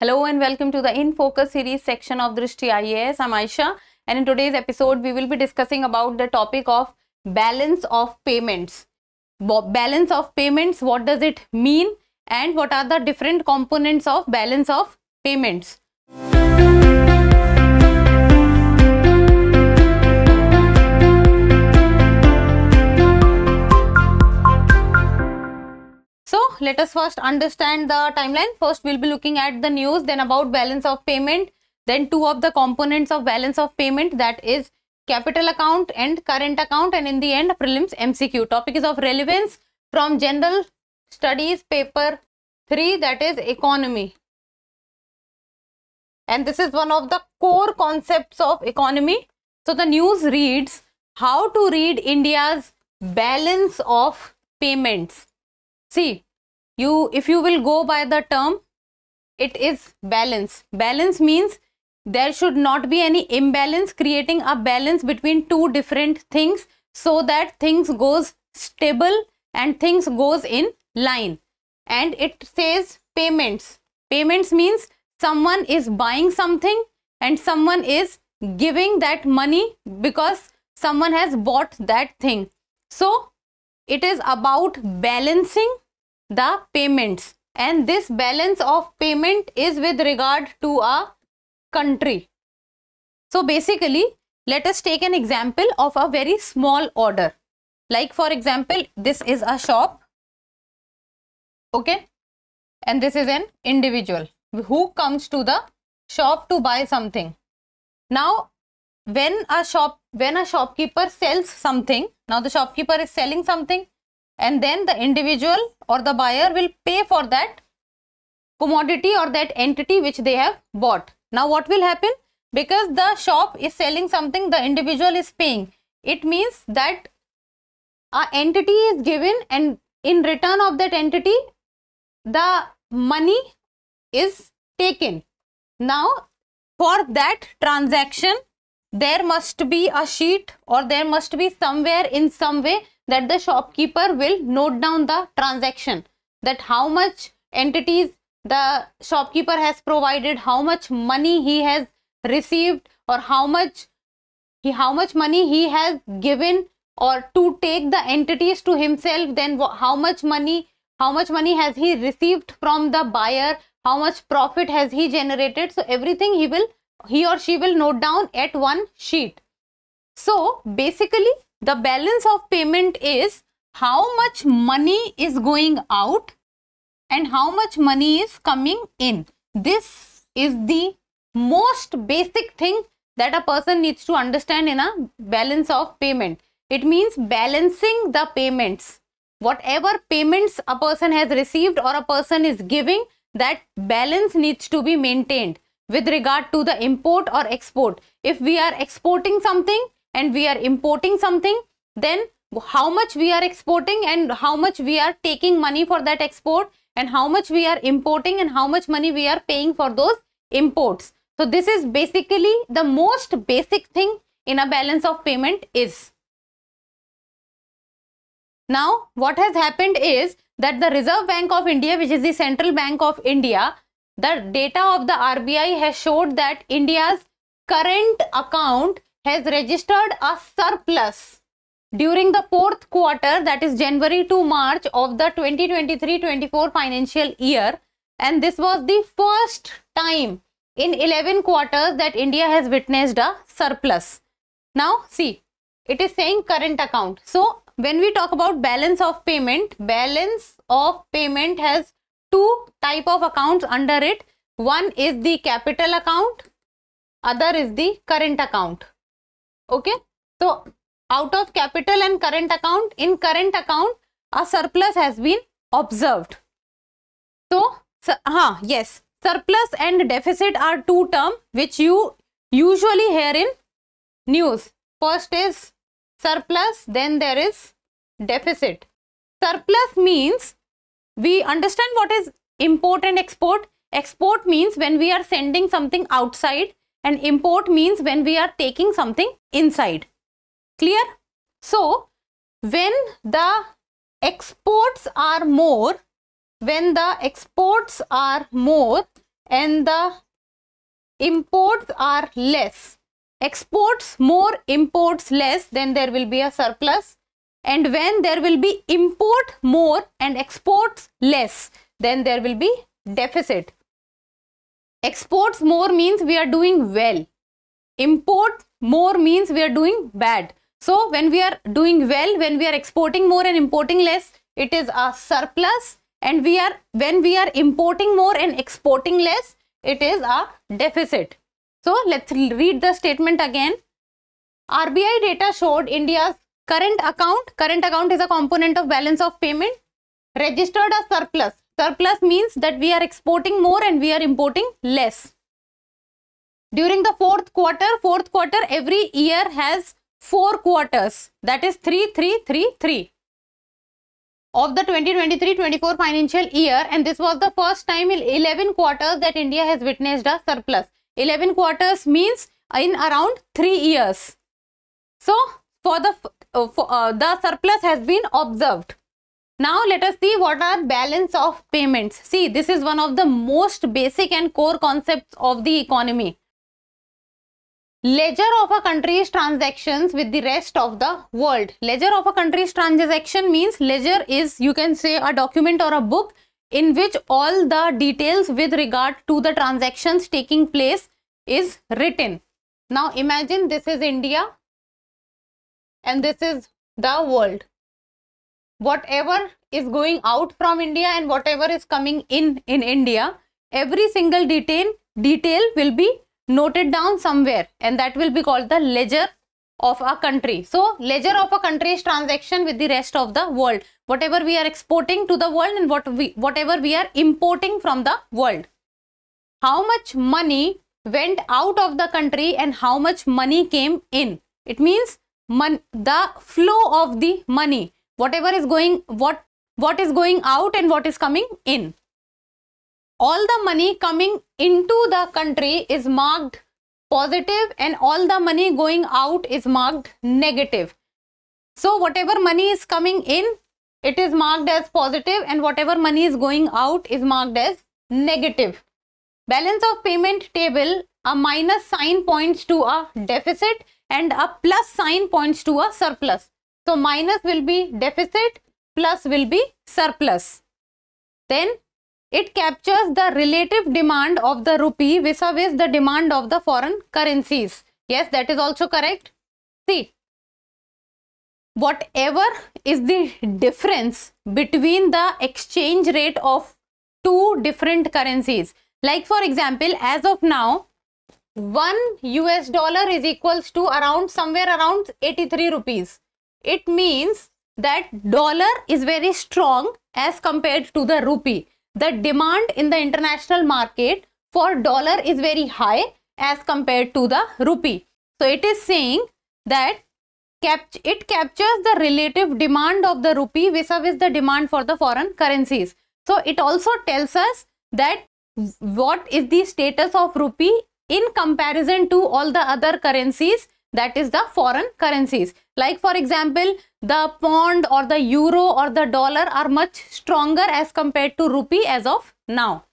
Hello and welcome to the In Focus series section of Drishti IAS. I'm Aisha and in today's episode we will be discussing about the topic of balance of payments. Balance of payments, what does it mean and what are the different components of balance of payments. let us first understand the timeline. First, we'll be looking at the news, then about balance of payment, then two of the components of balance of payment that is capital account and current account and in the end prelims MCQ. Topic is of relevance from general studies paper 3 that is economy. And this is one of the core concepts of economy. So the news reads how to read India's balance of payments. See, you if you will go by the term it is balance balance means there should not be any imbalance creating a balance between two different things so that things goes stable and things goes in line and it says payments payments means someone is buying something and someone is giving that money because someone has bought that thing so it is about balancing the payments and this balance of payment is with regard to a country. So basically let us take an example of a very small order like for example this is a shop okay and this is an individual who comes to the shop to buy something now when a shop when a shopkeeper sells something now the shopkeeper is selling something and then the individual or the buyer will pay for that commodity or that entity which they have bought. Now what will happen? Because the shop is selling something, the individual is paying. It means that a entity is given and in return of that entity, the money is taken. Now for that transaction, there must be a sheet or there must be somewhere in some way that the shopkeeper will note down the transaction that how much entities the shopkeeper has provided how much money he has received or how much he how much money he has given or to take the entities to himself then how much money how much money has he received from the buyer how much profit has he generated so everything he will he or she will note down at one sheet so basically the balance of payment is how much money is going out and how much money is coming in. This is the most basic thing that a person needs to understand in a balance of payment. It means balancing the payments. Whatever payments a person has received or a person is giving, that balance needs to be maintained with regard to the import or export. If we are exporting something, and we are importing something then how much we are exporting and how much we are taking money for that export and how much we are importing and how much money we are paying for those imports. So this is basically the most basic thing in a balance of payment is. Now what has happened is that the Reserve Bank of India which is the Central Bank of India the data of the RBI has showed that India's current account has registered a surplus during the fourth quarter that is January to March of the 2023-24 financial year and this was the first time in 11 quarters that India has witnessed a surplus. Now see it is saying current account. So when we talk about balance of payment, balance of payment has two type of accounts under it. One is the capital account, other is the current account okay so out of capital and current account in current account a surplus has been observed so so yes surplus and deficit are two terms which you usually hear in news first is surplus then there is deficit surplus means we understand what is import and export export means when we are sending something outside and import means when we are taking something inside. Clear? So, when the exports are more, when the exports are more and the imports are less, exports more, imports less, then there will be a surplus. And when there will be import more and exports less, then there will be deficit. Exports more means we are doing well. Import more means we are doing bad. So when we are doing well, when we are exporting more and importing less, it is a surplus. And we are when we are importing more and exporting less, it is a deficit. So let's read the statement again. RBI data showed India's current account, current account is a component of balance of payment, registered a surplus Surplus means that we are exporting more and we are importing less. During the fourth quarter, fourth quarter every year has four quarters. That is three, three, three of the 2023-24 financial year and this was the first time in 11 quarters that India has witnessed a surplus. 11 quarters means in around 3 years. So, for the, uh, for, uh, the surplus has been observed. Now let us see what are balance of payments. See, this is one of the most basic and core concepts of the economy. Ledger of a country's transactions with the rest of the world. Ledger of a country's transaction means ledger is you can say a document or a book in which all the details with regard to the transactions taking place is written. Now imagine this is India and this is the world whatever is going out from India and whatever is coming in in India, every single detail detail will be noted down somewhere and that will be called the ledger of a country. So, ledger of a country's transaction with the rest of the world. Whatever we are exporting to the world and what we, whatever we are importing from the world. How much money went out of the country and how much money came in. It means the flow of the money whatever is going what what is going out and what is coming in all the money coming into the country is marked positive and all the money going out is marked negative so whatever money is coming in it is marked as positive and whatever money is going out is marked as negative balance of payment table a minus sign points to a deficit and a plus sign points to a surplus so minus will be deficit, plus will be surplus. Then it captures the relative demand of the rupee vis-a-vis the demand of the foreign currencies. Yes, that is also correct. See, whatever is the difference between the exchange rate of two different currencies. Like for example, as of now, 1 US dollar is equals to around somewhere around 83 rupees it means that dollar is very strong as compared to the rupee. The demand in the international market for dollar is very high as compared to the rupee. So it is saying that it captures the relative demand of the rupee vis-a-vis the demand for the foreign currencies. So it also tells us that what is the status of rupee in comparison to all the other currencies that is the foreign currencies. Like for example, the pound or the euro or the dollar are much stronger as compared to rupee as of now.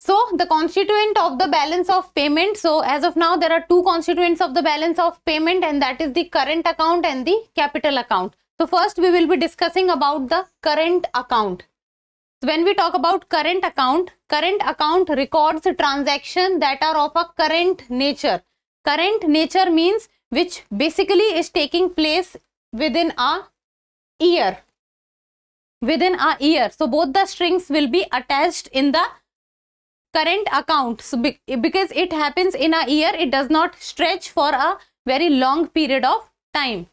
So the constituent of the balance of payment. So as of now, there are two constituents of the balance of payment and that is the current account and the capital account. So first we will be discussing about the current account when we talk about current account, current account records transaction that are of a current nature. Current nature means which basically is taking place within a year. Within a year. So both the strings will be attached in the current account. So be because it happens in a year, it does not stretch for a very long period of time.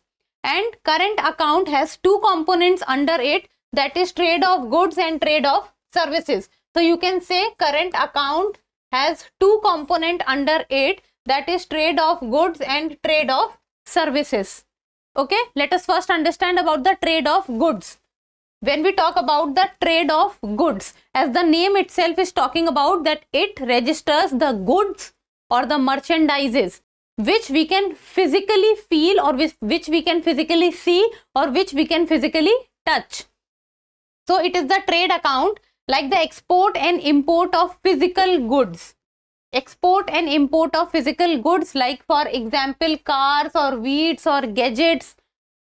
And current account has two components under it that is trade of goods and trade of services. So you can say current account has two component under it that is trade of goods and trade of services. Okay, let us first understand about the trade of goods. When we talk about the trade of goods, as the name itself is talking about that it registers the goods or the merchandises which we can physically feel or which we can physically see or which we can physically touch. So it is the trade account like the export and import of physical goods. Export and import of physical goods like for example cars or wheats or gadgets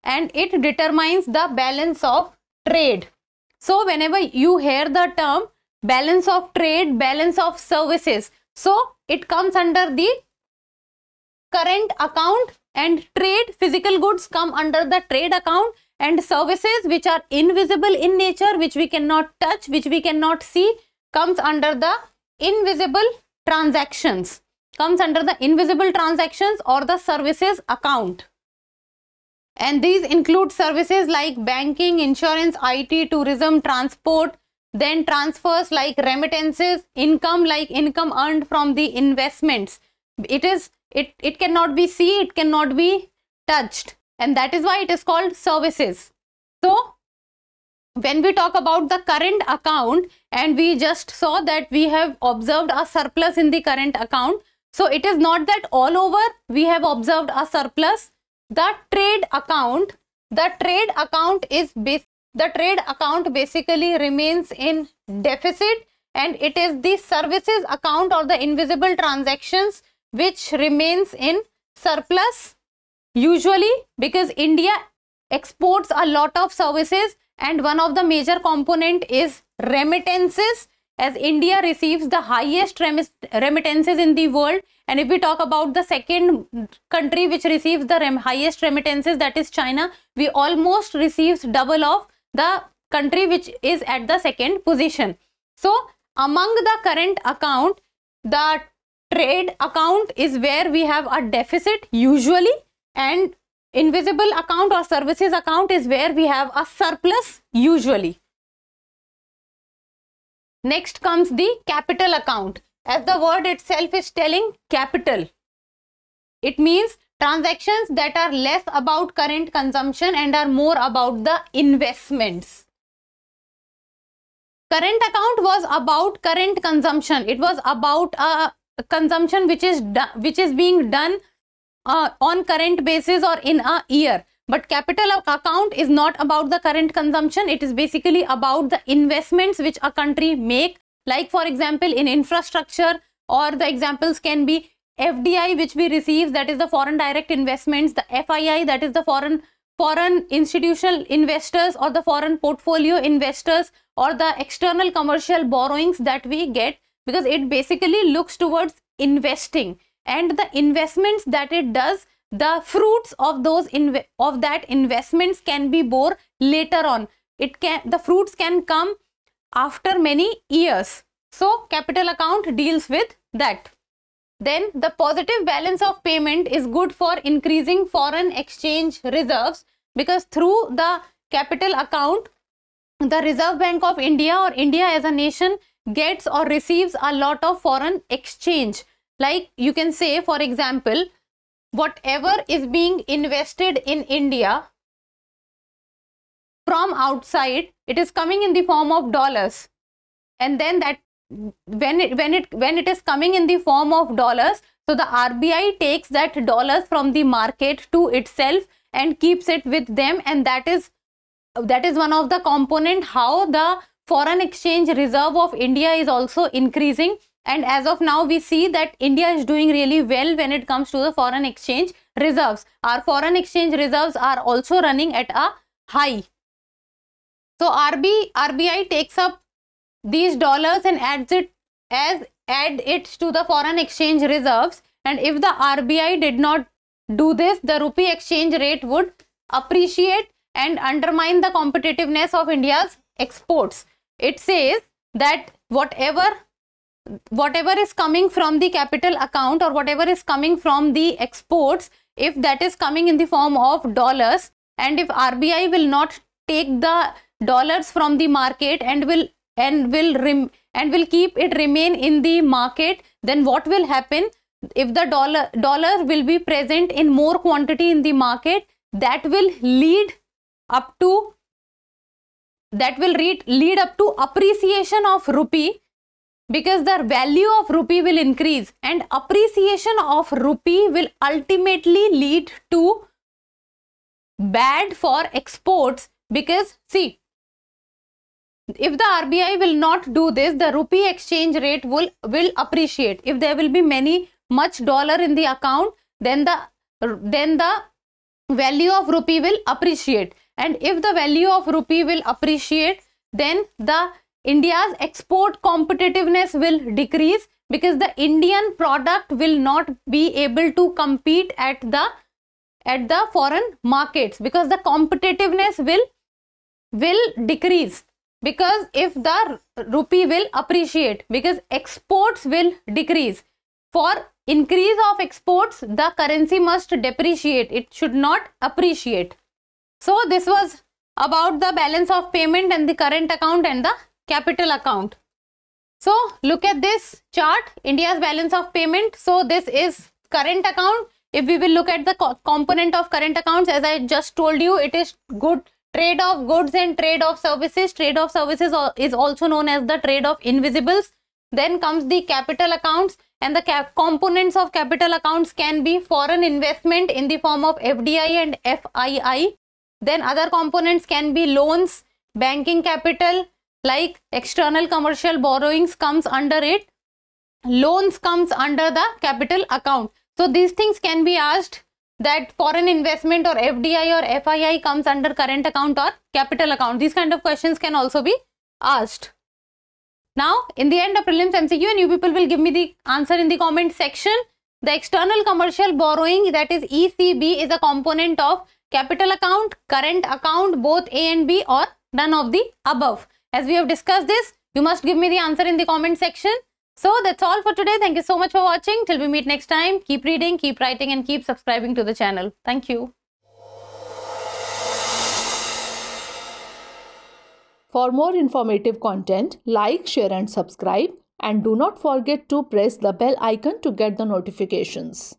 and it determines the balance of trade. So whenever you hear the term balance of trade, balance of services. So it comes under the current account and trade physical goods come under the trade account and services which are invisible in nature, which we cannot touch, which we cannot see, comes under the invisible transactions, comes under the invisible transactions or the services account. And these include services like banking, insurance, IT, tourism, transport, then transfers like remittances, income like income earned from the investments. It is, it, it cannot be seen, it cannot be touched and that is why it is called services. So, when we talk about the current account and we just saw that we have observed a surplus in the current account. So, it is not that all over we have observed a surplus. The trade account, the trade account is the trade account basically remains in deficit and it is the services account or the invisible transactions which remains in surplus usually because India exports a lot of services and one of the major component is remittances as India receives the highest remittances in the world and if we talk about the second country which receives the rem highest remittances that is China we almost receives double of the country which is at the second position. So among the current account the trade account is where we have a deficit usually and invisible account or services account is where we have a surplus usually. Next comes the capital account. As the word itself is telling capital, it means transactions that are less about current consumption and are more about the investments. Current account was about current consumption. It was about a consumption which is which is being done uh, on current basis or in a year. But capital account is not about the current consumption. It is basically about the investments which a country make. Like for example, in infrastructure or the examples can be FDI which we receive that is the foreign direct investments, the FII that is the foreign foreign institutional investors or the foreign portfolio investors or the external commercial borrowings that we get because it basically looks towards investing and the investments that it does the fruits of those of that investments can be bore later on it can the fruits can come after many years so capital account deals with that then the positive balance of payment is good for increasing foreign exchange reserves because through the capital account the reserve bank of india or india as a nation gets or receives a lot of foreign exchange like you can say, for example, whatever is being invested in India from outside, it is coming in the form of dollars. And then that when it when it when it is coming in the form of dollars, so the RBI takes that dollars from the market to itself and keeps it with them, and that is that is one of the component how the foreign exchange reserve of India is also increasing and as of now, we see that India is doing really well when it comes to the foreign exchange reserves. Our foreign exchange reserves are also running at a high. So RB, RBI takes up these dollars and adds it as add it to the foreign exchange reserves. And if the RBI did not do this, the rupee exchange rate would appreciate and undermine the competitiveness of India's exports. It says that whatever whatever is coming from the capital account or whatever is coming from the exports, if that is coming in the form of dollars and if RBI will not take the dollars from the market and will and will rem, and will keep it remain in the market then what will happen if the dollar dollar will be present in more quantity in the market that will lead up to that will lead, lead up to appreciation of rupee because the value of rupee will increase and appreciation of rupee will ultimately lead to bad for exports because see if the RBI will not do this the rupee exchange rate will will appreciate if there will be many much dollar in the account then the then the value of rupee will appreciate and if the value of rupee will appreciate then the India's export competitiveness will decrease because the Indian product will not be able to compete at the at the foreign markets because the competitiveness will will decrease because if the rupee will appreciate because exports will decrease for increase of exports the currency must depreciate it should not appreciate so this was about the balance of payment and the current account and the capital account. So look at this chart, India's balance of payment. So this is current account. If we will look at the co component of current accounts, as I just told you, it is good trade of goods and trade of services. Trade of services is also known as the trade of invisibles. Then comes the capital accounts and the components of capital accounts can be foreign investment in the form of FDI and FII. Then other components can be loans, banking capital, like external commercial borrowings comes under it loans comes under the capital account so these things can be asked that foreign investment or fdi or fii comes under current account or capital account these kind of questions can also be asked now in the end of prelims mcq and you people will give me the answer in the comment section the external commercial borrowing that is ecb is a component of capital account current account both a and b or none of the above as we have discussed this, you must give me the answer in the comment section. So that's all for today. Thank you so much for watching. Till we meet next time, keep reading, keep writing and keep subscribing to the channel. Thank you. For more informative content, like, share and subscribe and do not forget to press the bell icon to get the notifications.